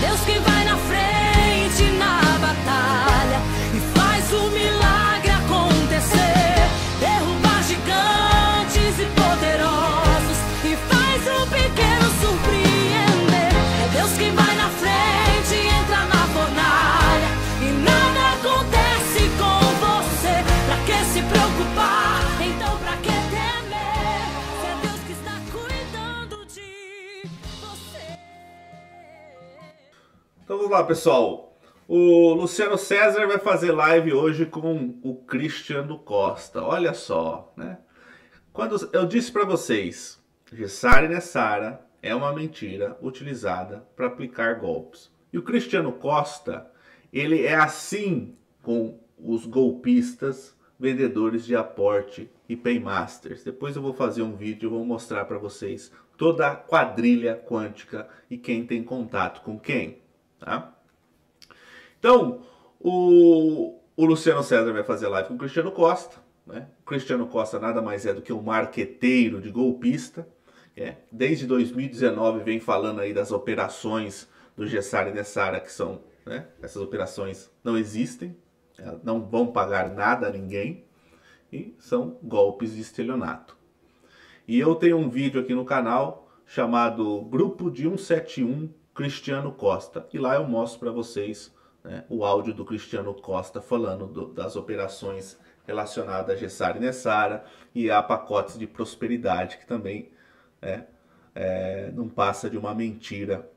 Deus que vai. Então vamos lá, pessoal. O Luciano César vai fazer live hoje com o Cristiano Costa. Olha só, né? Quando eu disse para vocês, Gessari Nessara é uma mentira utilizada para aplicar golpes. E o Cristiano Costa, ele é assim com os golpistas, vendedores de aporte e paymasters. Depois eu vou fazer um vídeo, e vou mostrar para vocês toda a quadrilha quântica e quem tem contato com quem. Tá? Então, o, o Luciano César vai fazer live com o Cristiano Costa. Né? O Cristiano Costa nada mais é do que um marqueteiro de golpista. É, desde 2019 vem falando aí das operações do Gessar e Nessara, que são né? essas operações não existem, é, não vão pagar nada a ninguém e são golpes de estelionato. E eu tenho um vídeo aqui no canal chamado Grupo de 171 Cristiano Costa. E lá eu mostro para vocês né, o áudio do Cristiano Costa falando do, das operações relacionadas a Gessara e Nessara e a pacotes de prosperidade, que também né, é, não passa de uma mentira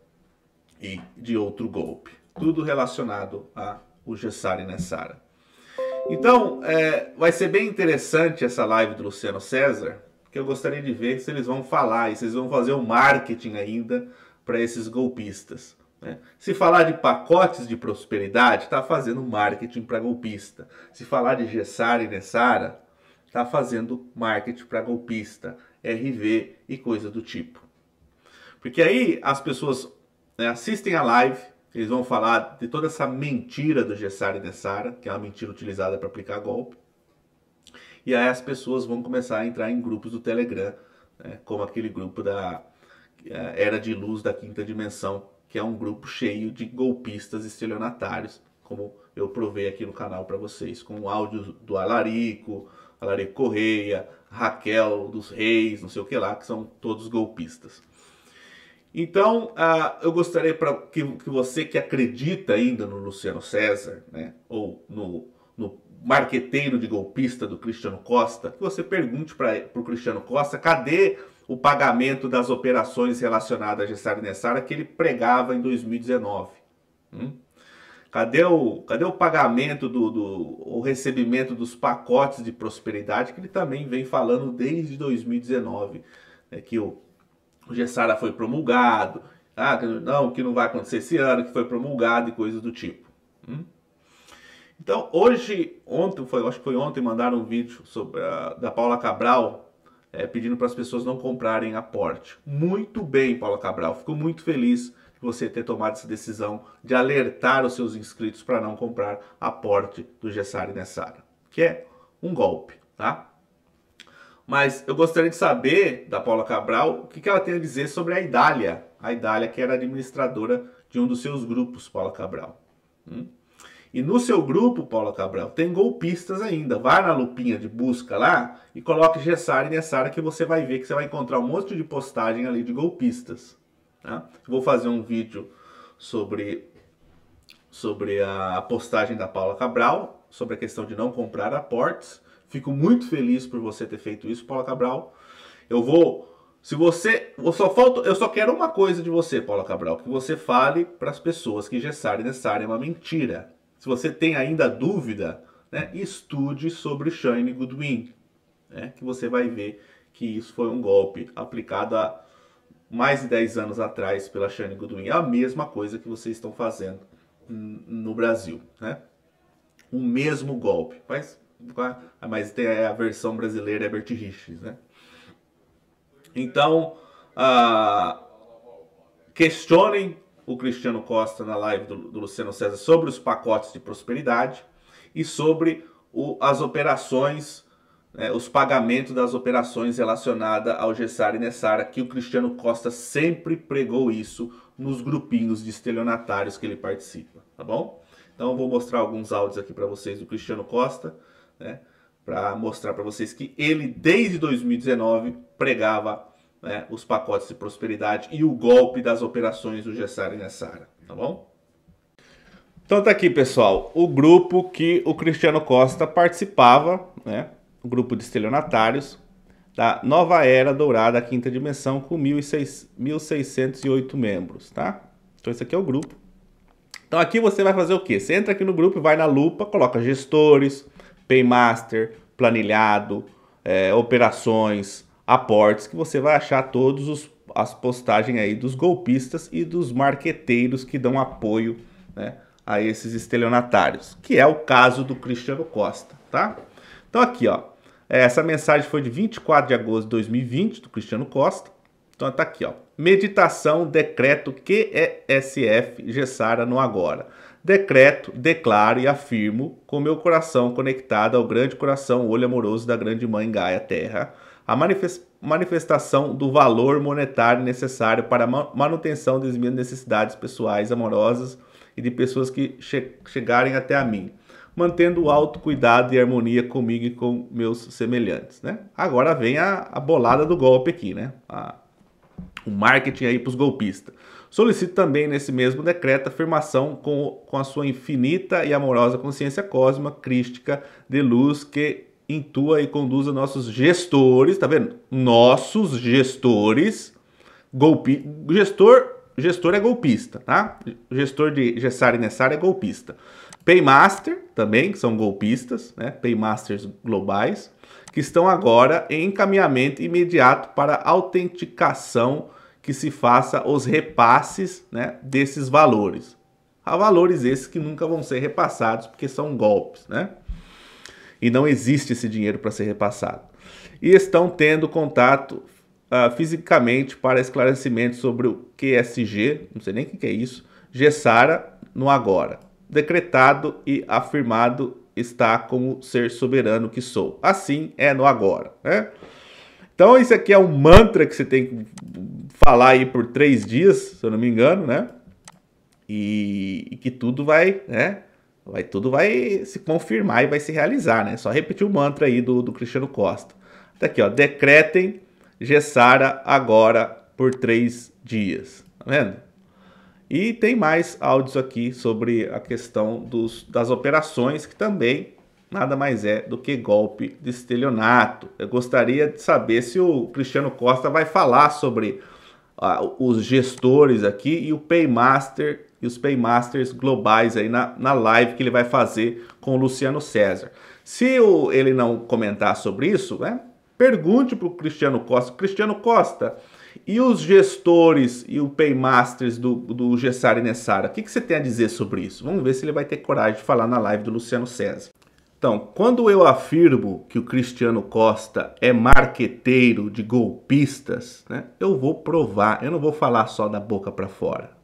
e de outro golpe. Tudo relacionado a o Gessara e Nessara. Então, é, vai ser bem interessante essa live do Luciano César, que eu gostaria de ver se eles vão falar e se eles vão fazer o um marketing ainda para esses golpistas. Né? Se falar de pacotes de prosperidade, está fazendo marketing para golpista. Se falar de Gessara e Nessara, está fazendo marketing para golpista, RV e coisa do tipo. Porque aí as pessoas né, assistem a live, eles vão falar de toda essa mentira do Gessara e Nessara, que é uma mentira utilizada para aplicar golpe. E aí as pessoas vão começar a entrar em grupos do Telegram, né, como aquele grupo da é, Era de Luz da Quinta Dimensão, que é um grupo cheio de golpistas estelionatários, como eu provei aqui no canal para vocês, com áudios do Alarico, Alarico Correia, Raquel dos Reis, não sei o que lá, que são todos golpistas. Então, uh, eu gostaria pra, que, que, você que acredita ainda no Luciano César, né, ou no, no, marqueteiro de golpista do Cristiano Costa, que você pergunte para o Cristiano Costa cadê o pagamento das operações relacionadas a Gessara Nessara que ele pregava em 2019. Hum? Cadê, o, cadê o pagamento do, do o recebimento dos pacotes de prosperidade que ele também vem falando desde 2019? Né, que o, o Gessara foi promulgado, ah, não, que não vai acontecer esse ano, que foi promulgado e coisas do tipo. Hum? Então, hoje, ontem, foi, acho que foi ontem, mandaram um vídeo sobre a, da Paula Cabral é, pedindo para as pessoas não comprarem aporte. Muito bem, Paula Cabral, fico muito feliz de você ter tomado essa decisão de alertar os seus inscritos para não comprar aporte do Gessari Nessara, que é um golpe, tá? Mas eu gostaria de saber da Paula Cabral o que, que ela tem a dizer sobre a Idália, a Idália que era administradora de um dos seus grupos, Paula Cabral. Hum? E no seu grupo, Paula Cabral, tem golpistas ainda. Vá na lupinha de busca lá e coloque Gessari e área que você vai ver que você vai encontrar um monte de postagem ali de golpistas. Tá? Vou fazer um vídeo sobre, sobre a postagem da Paula Cabral, sobre a questão de não comprar aportes. Fico muito feliz por você ter feito isso, Paula Cabral. Eu vou se você. Eu só, falto, eu só quero uma coisa de você, Paula Cabral, que você fale para as pessoas que Gessari e área é uma mentira. Se você tem ainda dúvida, né, estude sobre Shane Goodwin, né, que você vai ver que isso foi um golpe aplicado há mais de 10 anos atrás pela Shane Goodwin. É a mesma coisa que vocês estão fazendo no Brasil, né? O mesmo golpe, mas, mas tem a versão brasileira Herbert é Richards, né? Então, ah, questionem o Cristiano Costa na live do, do Luciano César sobre os pacotes de prosperidade e sobre o, as operações, né, os pagamentos das operações relacionadas ao Gessar e Nessara, que o Cristiano Costa sempre pregou isso nos grupinhos de estelionatários que ele participa, tá bom? Então eu vou mostrar alguns áudios aqui para vocês do Cristiano Costa, né, para mostrar para vocês que ele desde 2019 pregava né, os pacotes de prosperidade e o golpe das operações do Gessar e Nessara, tá bom? Então tá aqui, pessoal, o grupo que o Cristiano Costa participava, né? O grupo de estelionatários da Nova Era Dourada, quinta dimensão, com 1.608 membros, tá? Então esse aqui é o grupo. Então aqui você vai fazer o quê? Você entra aqui no grupo e vai na lupa, coloca gestores, paymaster, planilhado, é, operações, aportes que você vai achar todos os, as postagens aí dos golpistas e dos marqueteiros que dão apoio né, a esses estelionatários, que é o caso do Cristiano Costa, tá? Então aqui, ó, é, essa mensagem foi de 24 de agosto de 2020 do Cristiano Costa. Então tá aqui, ó. Meditação, decreto QESF Gessara no agora. Decreto, declaro e afirmo com meu coração conectado ao grande coração, olho amoroso da grande mãe Gaia Terra a manifestação do valor monetário necessário para a manutenção das minhas necessidades pessoais, amorosas e de pessoas que che chegarem até a mim, mantendo o alto cuidado e harmonia comigo e com meus semelhantes. Né? Agora vem a, a bolada do golpe aqui, né? A, o marketing aí para os golpistas. Solicito também nesse mesmo decreto afirmação com, com a sua infinita e amorosa consciência cósmica, crística, de luz que intua e conduza nossos gestores, tá vendo? Nossos gestores, golpi, gestor, gestor é golpista, tá? Gestor de Gessar e Nessar é golpista. Paymaster também, que são golpistas, né? Paymasters globais, que estão agora em encaminhamento imediato para autenticação que se faça os repasses, né, desses valores. Há valores esses que nunca vão ser repassados porque são golpes, né? e não existe esse dinheiro para ser repassado. E estão tendo contato uh, fisicamente para esclarecimento sobre o QSG, não sei nem o que, é isso, Gessara no agora, decretado e afirmado está como ser soberano que sou. Assim é no agora, né? Então isso aqui é um mantra que você tem que falar aí por três dias, se eu não me engano, né? E, e que tudo vai, né? Vai, tudo vai se confirmar e vai se realizar, né? Só repetir o mantra aí do, do Cristiano Costa. Tá aqui, ó. Decretem Gessara agora por três dias. Tá vendo? E tem mais áudios aqui sobre a questão dos, das operações, que também nada mais é do que golpe de estelionato. Eu gostaria de saber se o Cristiano Costa vai falar sobre ah, os gestores aqui e o Paymaster e os paymasters globais aí na, na live que ele vai fazer com o Luciano César. Se o, ele não comentar sobre isso, né, pergunte para o Cristiano Costa. Cristiano Costa, e os gestores e o paymasters do, do Gessar Nessara, o que, que você tem a dizer sobre isso? Vamos ver se ele vai ter coragem de falar na live do Luciano César. Então, quando eu afirmo que o Cristiano Costa é marqueteiro de golpistas, né, eu vou provar, eu não vou falar só da boca para fora.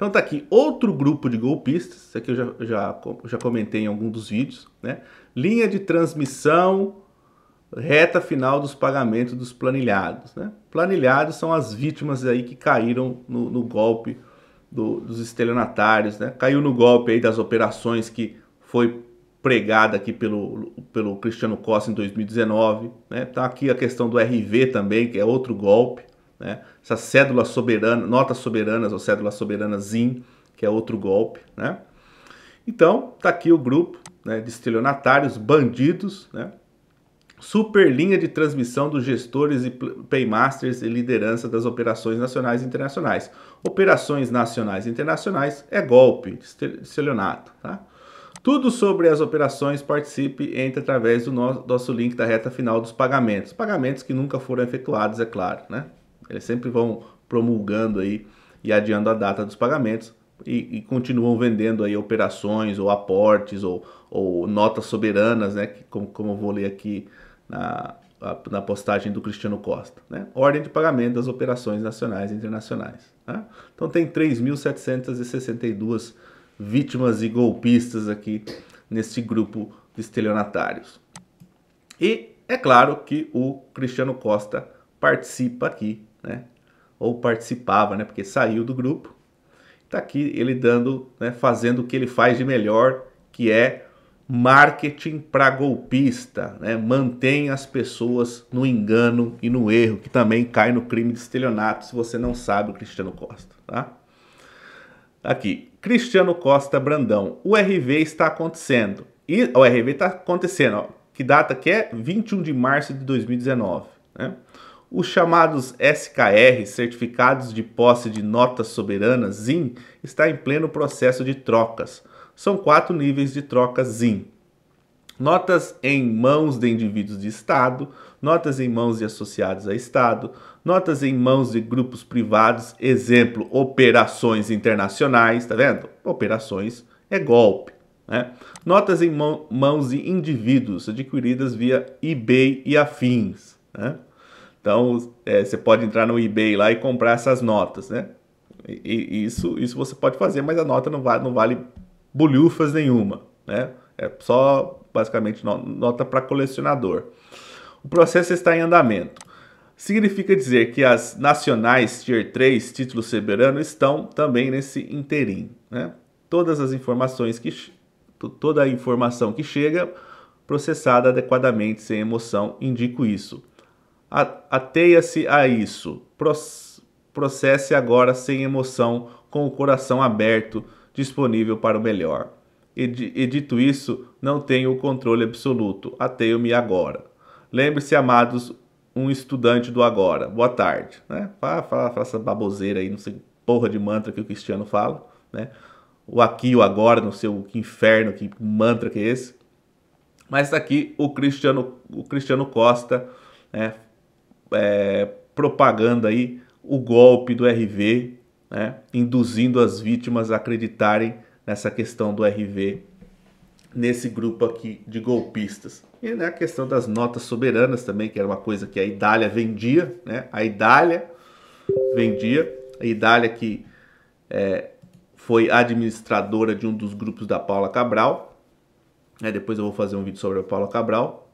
Então tá aqui outro grupo de golpistas, isso aqui eu já, já, já comentei em algum dos vídeos, né? Linha de transmissão, reta final dos pagamentos dos planilhados, né? Planilhados são as vítimas aí que caíram no, no golpe do, dos estelionatários, né? Caiu no golpe aí das operações que foi pregada aqui pelo, pelo Cristiano Costa em 2019, né? Tá aqui a questão do RV também, que é outro golpe, né? Essas cédulas soberanas, notas soberanas ou cédulas soberanas ZIN, que é outro golpe, né? Então, está aqui o grupo né, de estelionatários, bandidos, né? Super linha de transmissão dos gestores e paymasters e liderança das operações nacionais e internacionais. Operações nacionais e internacionais é golpe, estelionato, tá? Tudo sobre as operações, participe entre através do nosso, nosso link da reta final dos pagamentos. Pagamentos que nunca foram efetuados, é claro, né? Eles sempre vão promulgando aí e adiando a data dos pagamentos e, e continuam vendendo aí operações ou aportes ou, ou notas soberanas, né? como, como eu vou ler aqui na, na postagem do Cristiano Costa. Né? Ordem de pagamento das operações nacionais e internacionais. Né? Então tem 3.762 vítimas e golpistas aqui nesse grupo de estelionatários. E é claro que o Cristiano Costa participa aqui né? Ou participava, né? Porque saiu do grupo. Está aqui ele dando, né? fazendo o que ele faz de melhor, que é marketing para golpista, né? Mantém as pessoas no engano e no erro, que também cai no crime de estelionato, se você não sabe o Cristiano Costa, tá? Aqui, Cristiano Costa Brandão. O RV está acontecendo. E o RV está acontecendo, ó. Que data que é? 21 de março de 2019, né? Os chamados SKR, Certificados de Posse de Notas Soberanas, ZIN, está em pleno processo de trocas. São quatro níveis de trocas ZIN. Notas em mãos de indivíduos de Estado, notas em mãos de associados a Estado, notas em mãos de grupos privados, exemplo, operações internacionais, tá vendo? Operações é golpe. Né? Notas em mãos de indivíduos adquiridas via eBay e afins. Né? Então é, você pode entrar no eBay lá e comprar essas notas, né? E, e isso, isso você pode fazer, mas a nota não vale, não vale bolhufas nenhuma, né? É só basicamente nota para colecionador. O processo está em andamento. Significa dizer que as nacionais Tier 3 título soberano estão também nesse interim. Né? Todas as informações que toda a informação que chega processada adequadamente sem emoção indico isso ateia-se a isso. Processe agora sem emoção, com o coração aberto, disponível para o melhor. E, e dito isso, não tenho o controle absoluto. Ateio-me agora. Lembre-se, amados, um estudante do agora. Boa tarde. Né? Fala, fala, fala essa baboseira aí, não sei porra de mantra que o Cristiano fala. Né? O aqui, o agora, não sei o que inferno, que mantra que é esse. Mas tá aqui o Cristiano, o Cristiano Costa, né? é, propagando aí o golpe do RV, né, induzindo as vítimas a acreditarem nessa questão do RV nesse grupo aqui de golpistas. E né, a questão das notas soberanas também, que era uma coisa que a Idália vendia, né? A Idália vendia, a Idália que é, foi administradora de um dos grupos da Paula Cabral. É, depois eu vou fazer um vídeo sobre a Paula Cabral.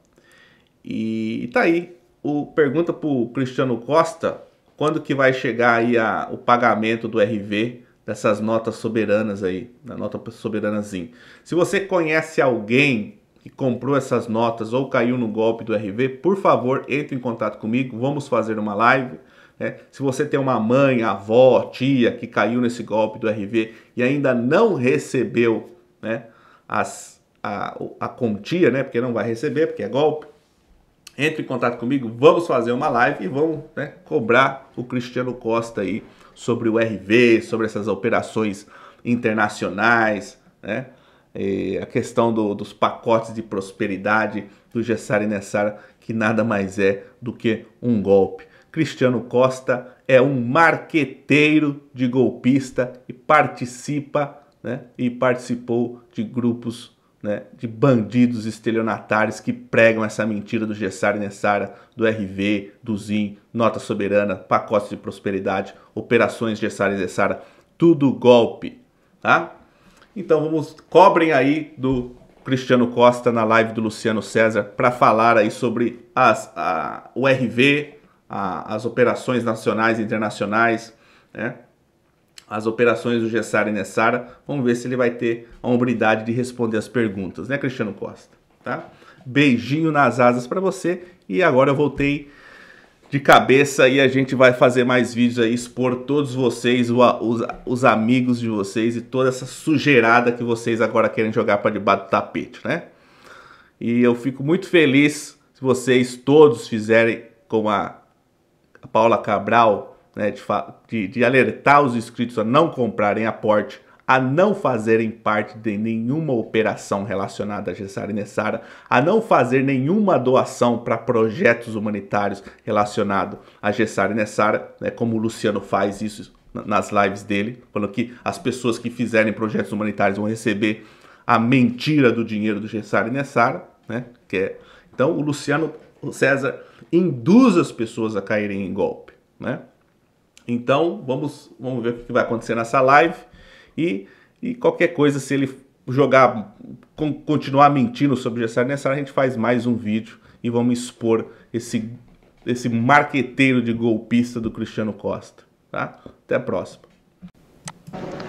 E, e tá aí o, pergunta para o Cristiano Costa quando que vai chegar aí a, o pagamento do RV dessas notas soberanas aí, da nota soberanazinha. Se você conhece alguém que comprou essas notas ou caiu no golpe do RV, por favor, entre em contato comigo, vamos fazer uma live. Né? Se você tem uma mãe, avó, tia que caiu nesse golpe do RV e ainda não recebeu né, as, a, a quantia, né, porque não vai receber, porque é golpe, entre em contato comigo, vamos fazer uma live e vamos né, cobrar o Cristiano Costa aí sobre o RV, sobre essas operações internacionais, né? E a questão do, dos pacotes de prosperidade do Gessari Nessara, que nada mais é do que um golpe. Cristiano Costa é um marqueteiro de golpista e participa né, e participou de grupos né, de bandidos estelionatários que pregam essa mentira do Gessara e Nessara, do RV, do ZIM, nota soberana, pacotes de prosperidade, operações Gessara e Nessara, tudo golpe, tá? Então vamos, cobrem aí do Cristiano Costa na live do Luciano César para falar aí sobre as, a, o RV, a, as operações nacionais e internacionais, né? as operações do Gessara e Nessara. Vamos ver se ele vai ter a hombridade de responder as perguntas, né, Cristiano Costa? Tá? Beijinho nas asas para você. E agora eu voltei de cabeça e a gente vai fazer mais vídeos aí, expor todos vocês, os, os amigos de vocês e toda essa sujeirada que vocês agora querem jogar para debaixo do tapete, né? E eu fico muito feliz se vocês todos fizerem como a Paula Cabral né, de, de, de alertar os inscritos a não comprarem aporte, a não fazerem parte de nenhuma operação relacionada a Gessara e Nessara, a não fazer nenhuma doação para projetos humanitários relacionados a Gessara e Nessara, né, como o Luciano faz isso nas lives dele, falando que as pessoas que fizerem projetos humanitários vão receber a mentira do dinheiro do Gessara e Nessara, né, que é... Então o Luciano o César induz as pessoas a caírem em golpe, né? Então, vamos, vamos ver o que vai acontecer nessa live. E, e qualquer coisa, se ele jogar, com, continuar mentindo sobre o Gessar Nessar, a gente faz mais um vídeo e vamos expor esse, esse marqueteiro de golpista do Cristiano Costa. Tá? Até a próxima.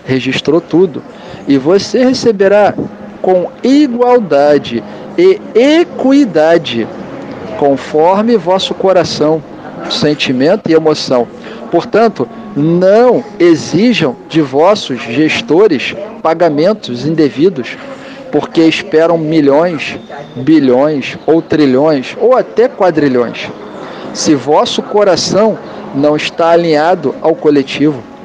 Registrou tudo. E você receberá com igualdade e equidade, conforme vosso coração sentimento e emoção. Portanto, não exijam de vossos gestores pagamentos indevidos, porque esperam milhões, bilhões ou trilhões ou até quadrilhões. Se vosso coração não está alinhado ao coletivo,